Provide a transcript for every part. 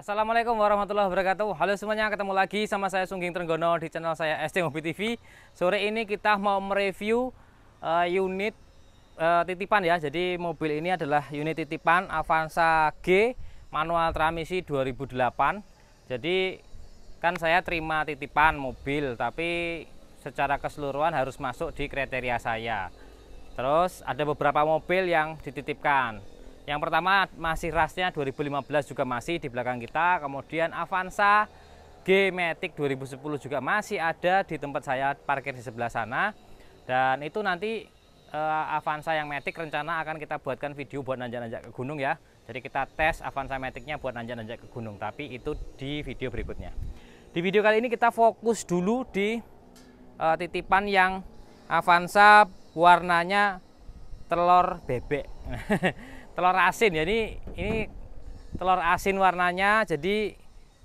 Assalamualaikum warahmatullahi wabarakatuh Halo semuanya, ketemu lagi sama saya Sungging Trenggono di channel saya ST Mobil TV Sore ini kita mau mereview uh, unit uh, titipan ya Jadi mobil ini adalah unit titipan Avanza G manual transmisi 2008 Jadi kan saya terima titipan mobil Tapi secara keseluruhan harus masuk di kriteria saya Terus ada beberapa mobil yang dititipkan yang pertama masih rasnya 2015 juga masih di belakang kita. Kemudian Avanza G Matic 2010 juga masih ada di tempat saya parkir di sebelah sana. Dan itu nanti uh, Avanza yang Matic rencana akan kita buatkan video buat nanjak-nanjak ke gunung ya. Jadi kita tes Avanza matic buat nanjak-nanjak ke gunung, tapi itu di video berikutnya. Di video kali ini kita fokus dulu di uh, titipan yang Avanza warnanya telur bebek. telur asin jadi ini telur asin warnanya jadi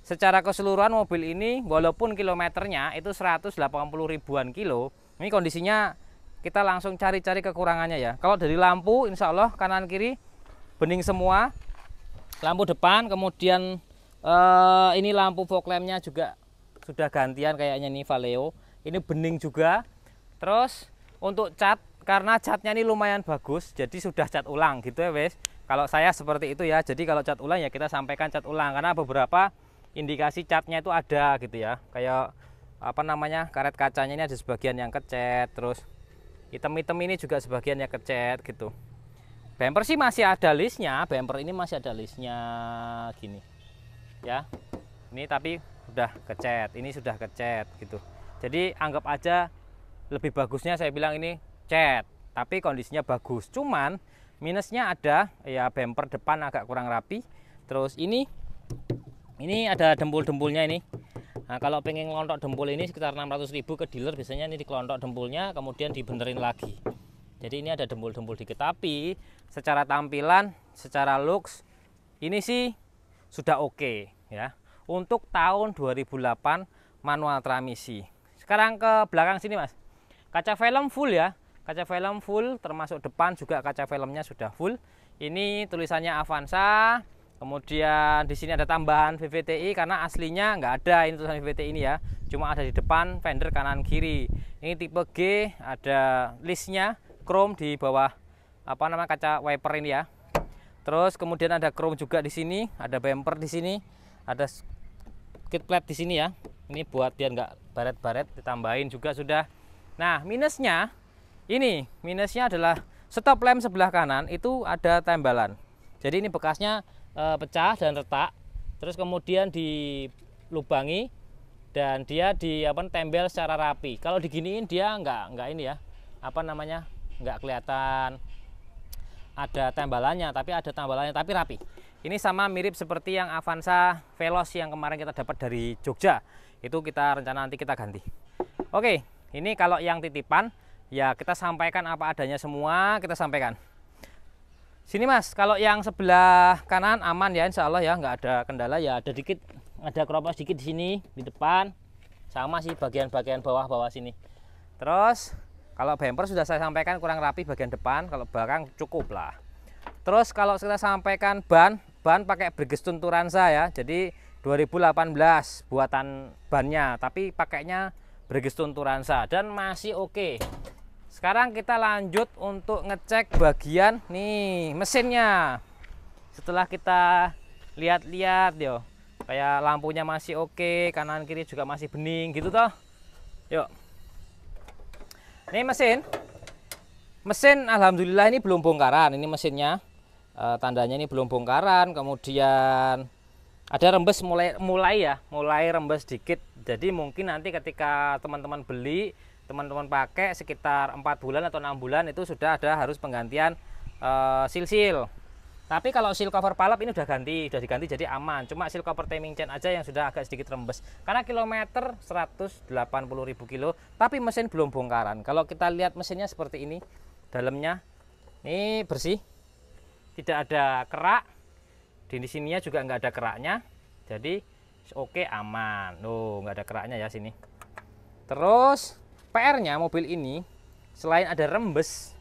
secara keseluruhan mobil ini walaupun kilometernya itu 180 ribuan kilo ini kondisinya kita langsung cari-cari kekurangannya ya kalau dari lampu insya Allah kanan kiri bening semua lampu depan kemudian eh, ini lampu fog lampnya juga sudah gantian kayaknya nih Valeo ini bening juga terus untuk cat karena catnya ini lumayan bagus jadi sudah cat ulang gitu ya wes kalau saya seperti itu ya jadi kalau cat ulang ya kita sampaikan cat ulang karena beberapa indikasi catnya itu ada gitu ya kayak apa namanya karet kacanya ini ada sebagian yang kecet terus item-item ini juga sebagian yang kecet gitu bumper sih masih ada listnya bumper ini masih ada listnya gini ya ini tapi udah kecet ini sudah kecet gitu jadi anggap aja lebih bagusnya saya bilang ini cat tapi kondisinya bagus cuman minusnya ada ya bumper depan agak kurang rapi terus ini ini ada dempul-dempulnya ini nah kalau pengen ngelontok dempul ini sekitar 600.000 ke dealer biasanya ini dikelontok dempulnya kemudian dibenerin lagi jadi ini ada dempul-dempul dikit tapi secara tampilan secara looks ini sih sudah oke okay, ya untuk tahun 2008 manual transmisi sekarang ke belakang sini mas kaca film full ya kaca film full termasuk depan juga kaca filmnya sudah full ini tulisannya Avanza kemudian di sini ada tambahan VVTi karena aslinya nggak ada ini tulisan VVTi ini ya cuma ada di depan fender kanan kiri ini tipe G ada listnya chrome di bawah apa nama kaca wiper ini ya terus kemudian ada chrome juga di sini ada bumper di sini ada kit plate di sini ya ini buat dia nggak baret-baret ditambahin juga sudah nah minusnya ini minusnya adalah stop lem sebelah kanan itu ada tembalan. Jadi ini bekasnya e, pecah dan retak. Terus kemudian dilubangi dan dia di apa tembel secara rapi. Kalau diginiin dia enggak enggak ini ya. Apa namanya? enggak kelihatan ada tembalannya, tapi ada tembalannya tapi rapi. Ini sama mirip seperti yang Avanza Veloz yang kemarin kita dapat dari Jogja. Itu kita rencana nanti kita ganti. Oke, ini kalau yang titipan ya kita sampaikan apa adanya semua kita sampaikan sini mas kalau yang sebelah kanan aman ya insya Allah ya nggak ada kendala ya ada dikit ada keropos sedikit di sini di depan sama sih bagian-bagian bawah-bawah sini terus kalau bumper sudah saya sampaikan kurang rapi bagian depan kalau barang cukup lah terus kalau kita sampaikan ban ban pakai bergestun turansa ya jadi 2018 buatan bannya tapi pakainya bergestun turansa dan masih oke okay sekarang kita lanjut untuk ngecek bagian nih mesinnya setelah kita lihat-lihat yo kayak lampunya masih oke kanan kiri juga masih bening gitu toh yuk ini mesin mesin alhamdulillah ini belum bongkaran ini mesinnya e, tandanya ini belum bongkaran kemudian ada rembes mulai mulai ya mulai rembes sedikit jadi mungkin nanti ketika teman-teman beli teman-teman pakai sekitar 4 bulan atau 6 bulan itu sudah ada harus penggantian sil sil. Uh, tapi kalau seal cover palap ini udah ganti, udah diganti jadi aman. Cuma seal cover timing chain aja yang sudah agak sedikit rembes. Karena kilometer 180.000 kilo, tapi mesin belum bongkaran. Kalau kita lihat mesinnya seperti ini, dalamnya ini bersih. Tidak ada kerak. Di sininya juga nggak ada keraknya. Jadi oke okay, aman. Loh, nggak ada keraknya ya sini. Terus PR-nya mobil ini selain ada rembes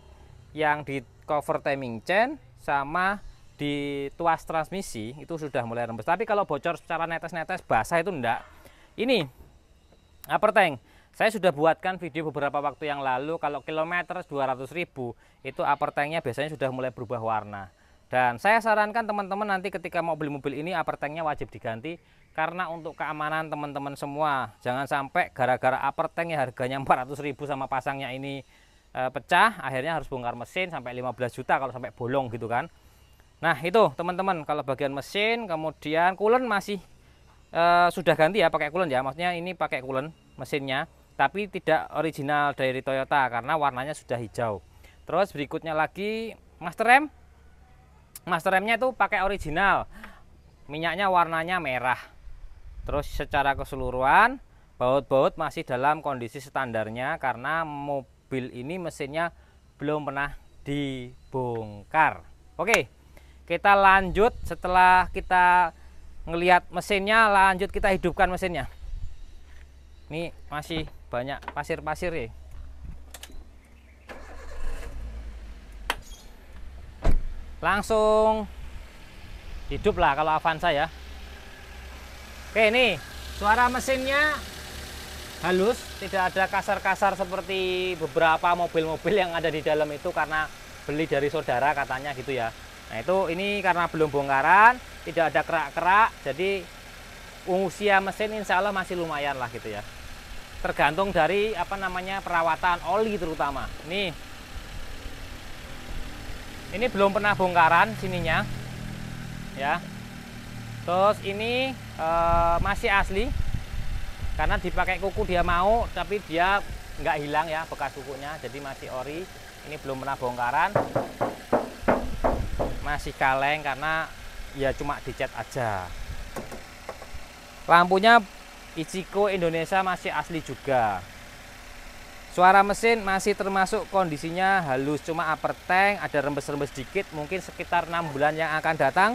yang di cover timing chain sama di tuas transmisi itu sudah mulai rembes. Tapi kalau bocor secara netes-netes basah itu enggak. Ini upper tank. Saya sudah buatkan video beberapa waktu yang lalu kalau kilometer 200.000 itu upper tanknya biasanya sudah mulai berubah warna. Dan saya sarankan teman-teman nanti ketika mau beli mobil ini upper tanknya wajib diganti karena untuk keamanan teman-teman semua jangan sampai gara-gara upper tank yang harganya 400.000 sama pasangnya ini e, pecah akhirnya harus bongkar mesin sampai 15 juta kalau sampai bolong gitu kan nah itu teman-teman kalau bagian mesin kemudian coolant masih e, sudah ganti ya pakai coolant ya maksudnya ini pakai coolant mesinnya tapi tidak original dari Toyota karena warnanya sudah hijau terus berikutnya lagi master rem master remnya itu pakai original minyaknya warnanya merah Terus secara keseluruhan baut-baut masih dalam kondisi standarnya karena mobil ini mesinnya belum pernah dibongkar. Oke, kita lanjut setelah kita ngelihat mesinnya, lanjut kita hidupkan mesinnya. Ini masih banyak pasir-pasir ya. Langsung hidup lah kalau Avanza ya. Oke ini suara mesinnya halus, tidak ada kasar-kasar seperti beberapa mobil-mobil yang ada di dalam itu karena beli dari saudara katanya gitu ya. Nah itu ini karena belum bongkaran, tidak ada kerak-kerak, jadi usia mesin insya Allah masih lumayan lah gitu ya. Tergantung dari apa namanya perawatan oli terutama. Nih, ini belum pernah bongkaran sininya, ya. Terus ini e, masih asli karena dipakai kuku dia mau tapi dia nggak hilang ya bekas kukunya jadi masih ori ini belum pernah bongkaran masih kaleng karena ya cuma dicat aja lampunya Ichiko Indonesia masih asli juga suara mesin masih termasuk kondisinya halus cuma upper tank ada rembes-rembes dikit mungkin sekitar enam bulan yang akan datang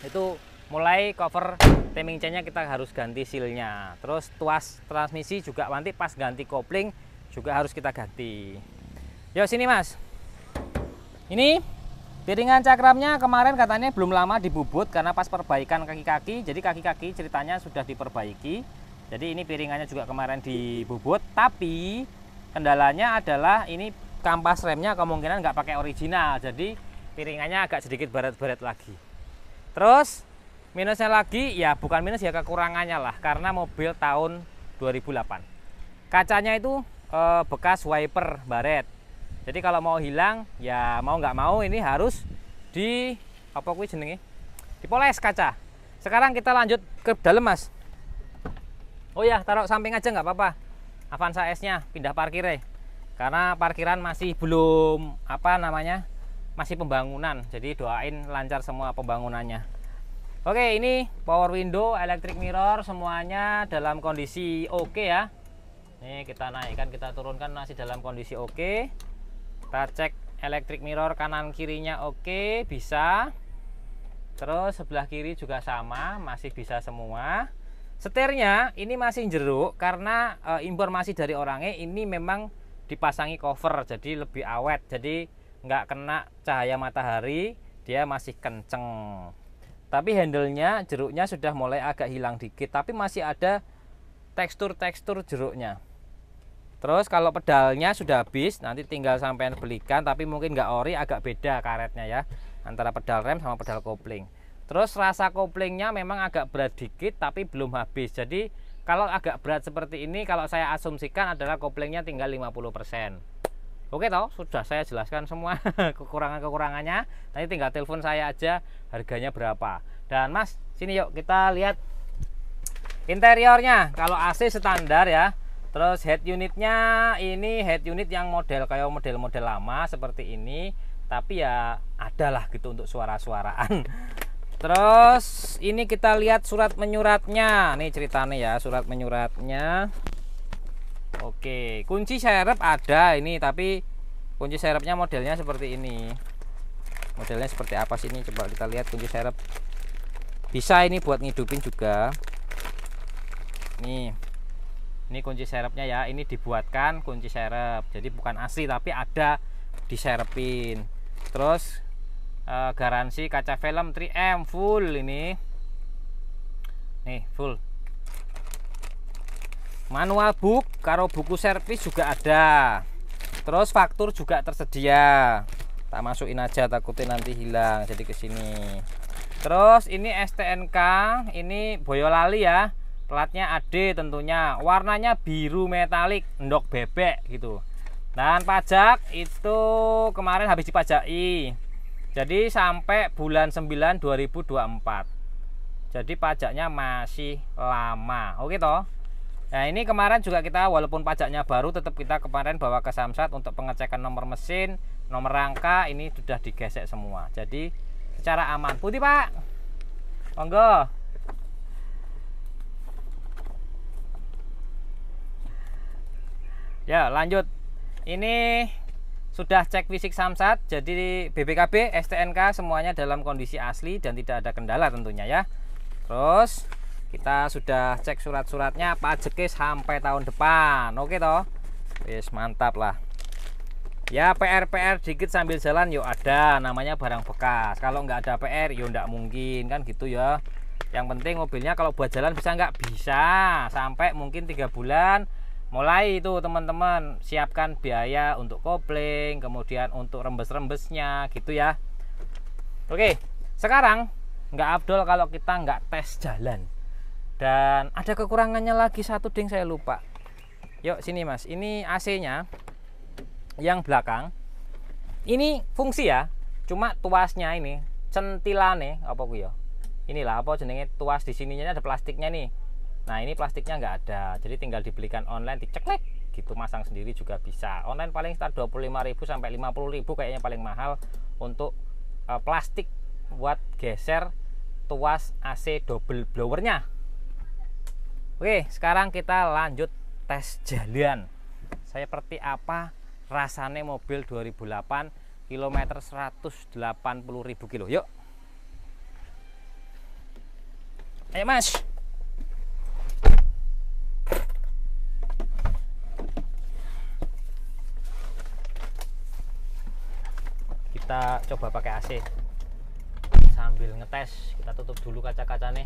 itu mulai cover timing chainnya kita harus ganti sealnya terus tuas transmisi juga nanti pas ganti kopling juga harus kita ganti yuk sini mas ini piringan cakramnya kemarin katanya belum lama dibubut karena pas perbaikan kaki-kaki jadi kaki-kaki ceritanya sudah diperbaiki jadi ini piringannya juga kemarin dibubut tapi kendalanya adalah ini kampas remnya kemungkinan nggak pakai original jadi piringannya agak sedikit berat-berat lagi terus Minusnya lagi ya bukan minus ya kekurangannya lah karena mobil tahun 2008. Kacanya itu e, bekas wiper baret. Jadi kalau mau hilang ya mau nggak mau ini harus di apa kuwi jenenge? Dipoles kaca. Sekarang kita lanjut ke dalam, Mas. Oh ya, taruh samping aja nggak apa-apa. Avanza S-nya pindah parkir ya, Karena parkiran masih belum apa namanya? masih pembangunan. Jadi doain lancar semua pembangunannya. Oke, ini power window, electric mirror semuanya dalam kondisi oke okay ya. Ini kita naikkan, kita turunkan masih dalam kondisi oke. Okay. Kita cek electric mirror kanan kirinya oke, okay, bisa. Terus sebelah kiri juga sama, masih bisa semua. Setirnya ini masih jeruk karena e, eh, informasi dari orangnya ini memang dipasangi cover jadi lebih awet. Jadi nggak kena cahaya matahari, dia masih kenceng tapi handlenya jeruknya sudah mulai agak hilang dikit tapi masih ada tekstur-tekstur jeruknya terus kalau pedalnya sudah habis nanti tinggal sampean belikan tapi mungkin nggak ori agak beda karetnya ya antara pedal rem sama pedal kopling terus rasa koplingnya memang agak berat dikit tapi belum habis jadi kalau agak berat seperti ini kalau saya asumsikan adalah koplingnya tinggal 50% Oke toh, sudah saya jelaskan semua kekurangan-kekurangannya. Nanti tinggal telepon saya aja harganya berapa. Dan Mas, sini yuk kita lihat interiornya. Kalau AC standar ya. Terus head unitnya ini head unit yang model kayak model-model lama seperti ini, tapi ya adalah gitu untuk suara-suaraan. Terus ini kita lihat surat menyuratnya. Nih ceritanya ya, surat menyuratnya. Oke, kunci serep ada ini tapi kunci serepnya modelnya seperti ini. Modelnya seperti apa sih ini? Coba kita lihat kunci serep. Bisa ini buat ngidupin juga. Nih. Ini kunci serepnya ya. Ini dibuatkan kunci serep. Jadi bukan asli tapi ada diserepin. Terus e, garansi kaca film 3M full ini. Nih, full manual book karo buku servis juga ada terus faktur juga tersedia tak masukin aja takutnya nanti hilang jadi kesini. terus ini STNK ini Boyolali ya platnya AD tentunya warnanya biru metalik endok bebek gitu dan pajak itu kemarin habis dipajaki jadi sampai bulan 9 2024 jadi pajaknya masih lama oke toh Nah ini kemarin juga kita walaupun pajaknya baru tetap kita kemarin bawa ke Samsat untuk pengecekan nomor mesin, nomor rangka ini sudah digesek semua. Jadi secara aman. Putih Pak. Monggo. Ya lanjut. Ini sudah cek fisik Samsat. Jadi BBKB, STNK semuanya dalam kondisi asli dan tidak ada kendala tentunya ya. Terus kita sudah cek surat-suratnya Jekis sampai tahun depan oke toh wis mantap lah ya PR-PR dikit sambil jalan yuk ada namanya barang bekas kalau nggak ada PR yuk nggak mungkin kan gitu ya yang penting mobilnya kalau buat jalan bisa nggak bisa sampai mungkin tiga bulan mulai itu teman-teman siapkan biaya untuk kopling kemudian untuk rembes-rembesnya gitu ya oke sekarang nggak Abdul kalau kita nggak tes jalan dan ada kekurangannya lagi satu ding saya lupa yuk sini mas ini AC nya yang belakang ini fungsi ya cuma tuasnya ini centilane apa ya inilah apa jenenge tuas di sininya ada plastiknya nih nah ini plastiknya nggak ada jadi tinggal dibelikan online diceklek gitu masang sendiri juga bisa online paling start 25.000 sampai 50.000 kayaknya paling mahal untuk uh, plastik buat geser tuas AC double blowernya Oke, sekarang kita lanjut tes jalan. Saya seperti apa rasanya mobil 2008 kilometer 180.000 kilo. Yuk. Ayo, Mas. Kita coba pakai AC sambil ngetes. Kita tutup dulu kaca-kacanya.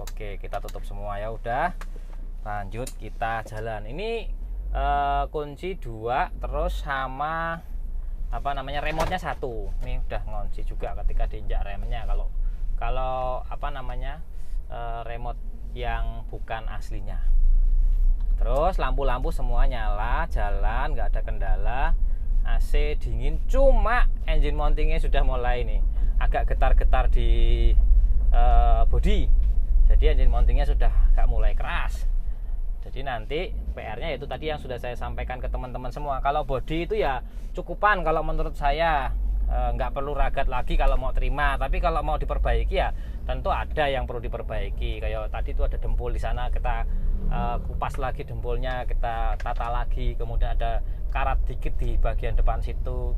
Oke, kita tutup semua ya udah. Lanjut kita jalan. Ini uh, kunci dua terus sama apa namanya remote-nya satu. Ini udah ngunci juga ketika diinjak remnya kalau kalau apa namanya uh, remote yang bukan aslinya. Terus lampu-lampu semua nyala, jalan nggak ada kendala. AC dingin cuma engine mountingnya sudah mulai nih agak getar-getar di uh, body jadi engine mountingnya sudah gak mulai keras jadi nanti PR-nya itu tadi yang sudah saya sampaikan ke teman-teman semua kalau body itu ya cukupan kalau menurut saya e, nggak e, perlu ragat lagi kalau mau terima tapi kalau mau diperbaiki ya tentu ada yang perlu diperbaiki kayak tadi itu ada dempul di sana kita e, kupas lagi dempulnya kita tata lagi kemudian ada karat dikit di bagian depan situ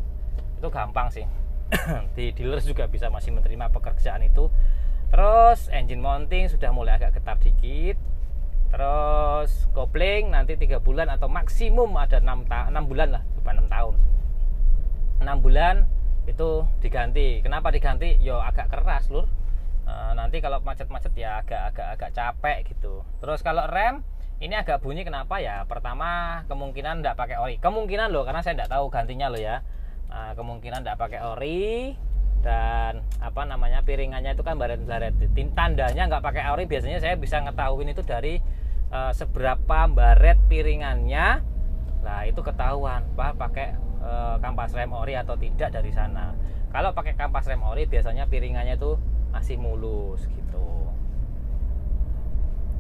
itu gampang sih di dealer juga bisa masih menerima pekerjaan itu terus engine mounting sudah mulai agak getar dikit terus kopling nanti tiga bulan atau maksimum ada enam ta- bulan lah bukan enam tahun enam bulan itu diganti kenapa diganti yo agak keras lur e, nanti kalau macet-macet ya agak agak agak capek gitu terus kalau rem ini agak bunyi kenapa ya pertama kemungkinan tidak pakai ori kemungkinan loh karena saya tidak tahu gantinya loh ya e, kemungkinan tidak pakai ori dan apa namanya piringannya itu kan baret-baret tandanya nggak pakai ori biasanya saya bisa ngetahuin itu dari e, seberapa baret piringannya nah itu ketahuan pak pakai e, kampas rem ori atau tidak dari sana kalau pakai kampas rem ori biasanya piringannya itu masih mulus gitu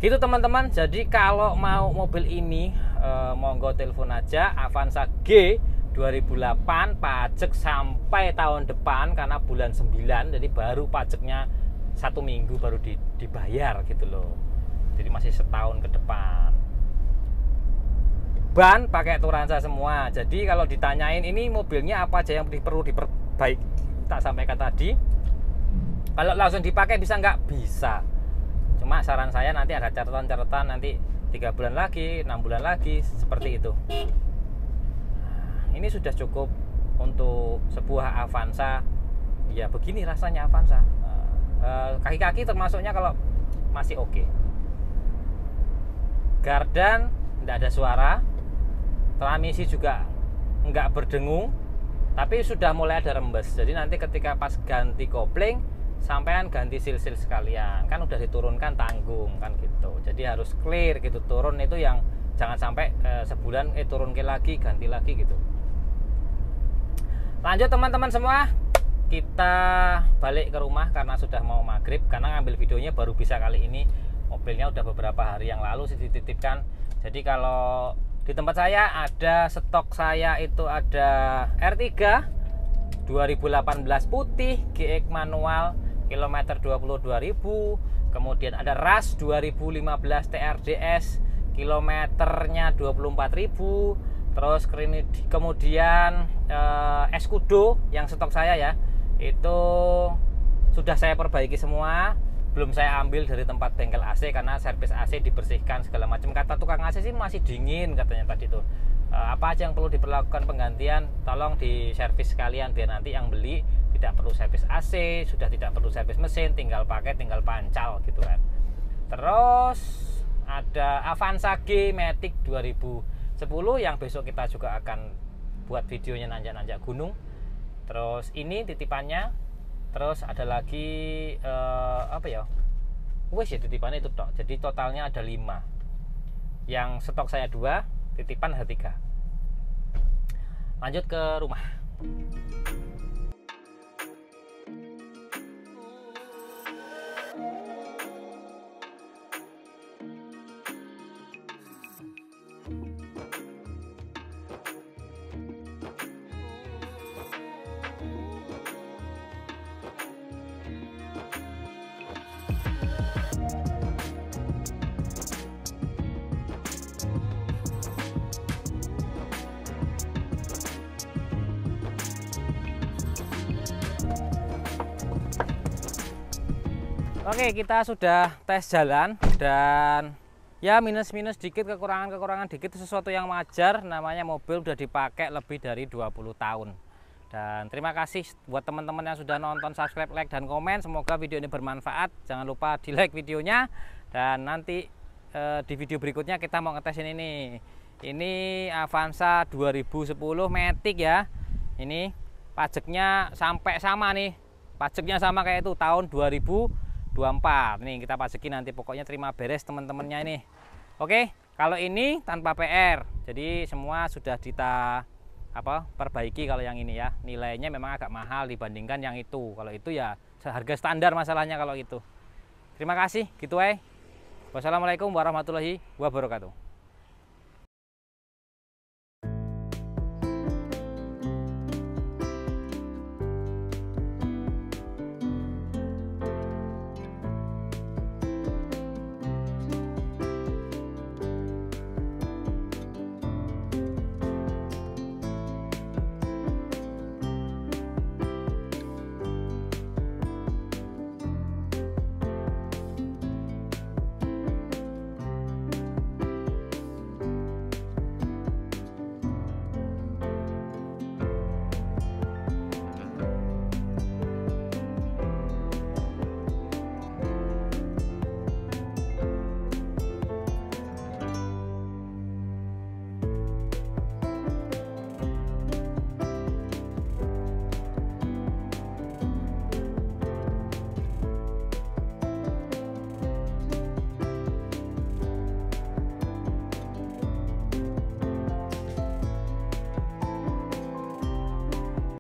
gitu teman-teman jadi kalau mau mobil ini e, monggo telepon aja Avanza G 2008 pajak sampai tahun depan karena bulan 9 jadi baru pajaknya satu minggu baru di, dibayar gitu loh jadi masih setahun ke depan ban pakai Turansa semua jadi kalau ditanyain ini mobilnya apa aja yang perlu diperbaiki tak sampaikan tadi kalau langsung dipakai bisa nggak bisa cuma saran saya nanti ada catatan-catatan nanti tiga bulan lagi enam bulan lagi seperti itu ini sudah cukup untuk sebuah Avanza ya begini rasanya Avanza eh, eh, kaki-kaki termasuknya kalau masih oke okay. Gardan tidak ada suara transmisi juga nggak berdengung tapi sudah mulai ada rembes jadi nanti ketika pas ganti kopling sampean ganti silsil sekalian kan udah diturunkan tanggung kan gitu jadi harus clear gitu turun itu yang jangan sampai eh, sebulan eh turun ke lagi ganti lagi gitu lanjut teman-teman semua kita balik ke rumah karena sudah mau maghrib karena ngambil videonya baru bisa kali ini mobilnya udah beberapa hari yang lalu sih dititipkan jadi kalau di tempat saya ada stok saya itu ada R3 2018 putih GX manual kilometer 22.000 kemudian ada RAS 2015 TRDS kilometernya 24.000 terus kemudian eh, es kudo yang stok saya ya itu sudah saya perbaiki semua belum saya ambil dari tempat bengkel AC karena servis AC dibersihkan segala macam kata tukang AC sih masih dingin katanya tadi tuh eh, apa aja yang perlu diperlakukan penggantian tolong di servis kalian biar nanti yang beli tidak perlu servis AC sudah tidak perlu servis mesin tinggal pakai tinggal pancal gitu kan terus ada Avanza G Matic 2000 10 yang besok kita juga akan buat videonya nanjak-nanjak gunung terus ini titipannya terus ada lagi uh, apa ya wes ya titipannya itu tok jadi totalnya ada 5 yang stok saya dua titipan ada tiga lanjut ke rumah Oke, kita sudah tes jalan dan ya minus-minus dikit, kekurangan-kekurangan dikit sesuatu yang wajar namanya mobil udah dipakai lebih dari 20 tahun. Dan terima kasih buat teman-teman yang sudah nonton, subscribe, like, dan komen. Semoga video ini bermanfaat. Jangan lupa di like videonya. Dan nanti eh, di video berikutnya kita mau ngetes ini nih. Ini Avanza 2010 Matic ya. Ini pajaknya sampai sama nih. Pajaknya sama kayak itu tahun 2000 24 nih kita pasuki nanti pokoknya terima beres teman-temannya ini oke kalau ini tanpa PR jadi semua sudah kita apa perbaiki kalau yang ini ya nilainya memang agak mahal dibandingkan yang itu kalau itu ya harga standar masalahnya kalau itu terima kasih gitu eh wassalamualaikum warahmatullahi wabarakatuh